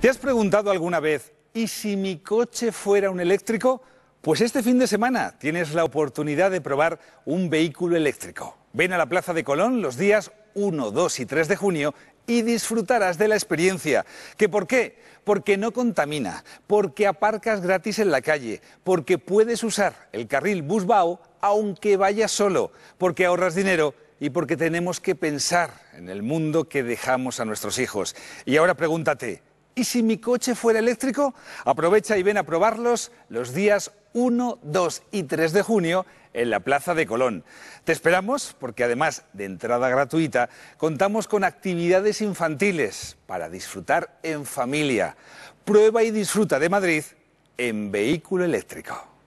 ¿Te has preguntado alguna vez, ¿y si mi coche fuera un eléctrico? Pues este fin de semana tienes la oportunidad de probar un vehículo eléctrico. Ven a la Plaza de Colón los días 1, 2 y 3 de junio y disfrutarás de la experiencia. ¿Que por qué? Porque no contamina, porque aparcas gratis en la calle, porque puedes usar el carril Busbao aunque vayas solo, porque ahorras dinero y porque tenemos que pensar en el mundo que dejamos a nuestros hijos. Y ahora pregúntate, ¿Y si mi coche fuera eléctrico? Aprovecha y ven a probarlos los días 1, 2 y 3 de junio en la Plaza de Colón. Te esperamos porque además de entrada gratuita, contamos con actividades infantiles para disfrutar en familia. Prueba y disfruta de Madrid en vehículo eléctrico.